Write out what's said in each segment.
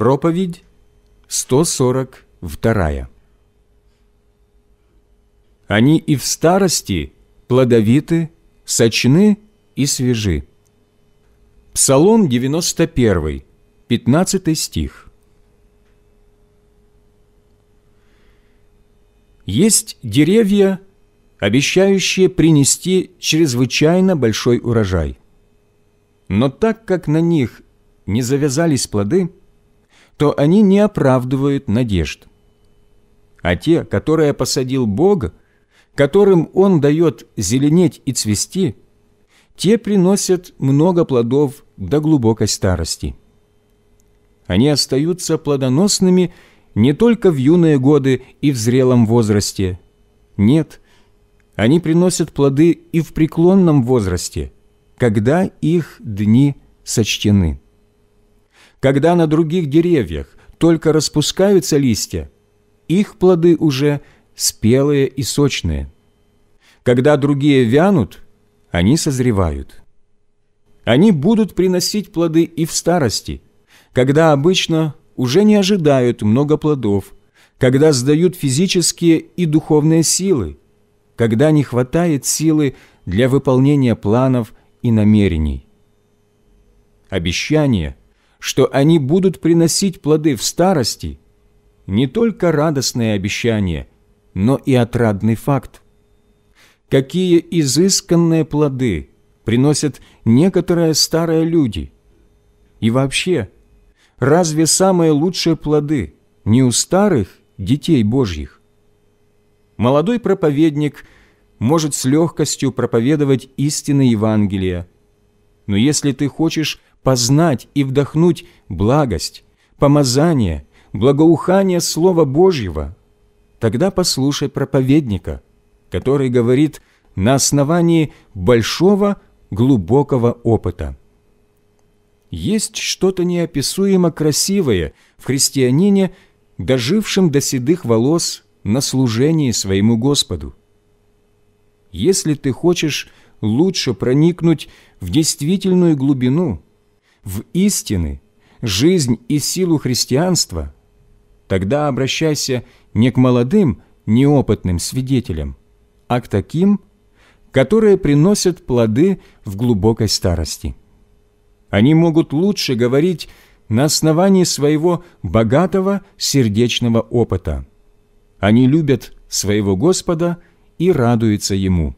Проповедь 142. Они и в старости плодовиты, сочны и свежи. Псалом 91, 15 стих. Есть деревья, обещающие принести чрезвычайно большой урожай. Но так как на них не завязались плоды – то они не оправдывают надежд. А те, которые посадил Бог, которым Он дает зеленеть и цвести, те приносят много плодов до глубокой старости. Они остаются плодоносными не только в юные годы и в зрелом возрасте. Нет, они приносят плоды и в преклонном возрасте, когда их дни сочтены. Когда на других деревьях только распускаются листья, их плоды уже спелые и сочные. Когда другие вянут, они созревают. Они будут приносить плоды и в старости, когда обычно уже не ожидают много плодов, когда сдают физические и духовные силы, когда не хватает силы для выполнения планов и намерений. Обещание – что они будут приносить плоды в старости, не только радостное обещание, но и отрадный факт. Какие изысканные плоды приносят некоторые старые люди. И вообще, разве самые лучшие плоды не у старых детей Божьих? Молодой проповедник может с легкостью проповедовать истины Евангелия, но если ты хочешь познать и вдохнуть благость, помазание, благоухание Слова Божьего, тогда послушай проповедника, который говорит на основании большого глубокого опыта. Есть что-то неописуемо красивое в христианине, дожившем до седых волос на служении своему Господу. Если ты хочешь лучше проникнуть в действительную глубину – в истины, жизнь и силу христианства, тогда обращайся не к молодым, неопытным свидетелям, а к таким, которые приносят плоды в глубокой старости. Они могут лучше говорить на основании своего богатого сердечного опыта. Они любят своего Господа и радуются Ему.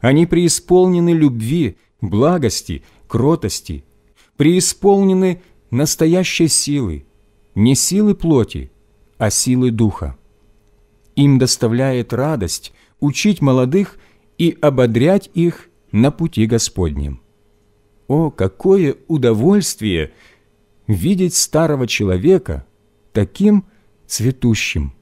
Они преисполнены любви, благости, кротости, преисполнены настоящей силы, не силы плоти, а силы духа. Им доставляет радость учить молодых и ободрять их на пути Господнем. О, какое удовольствие видеть старого человека таким цветущим!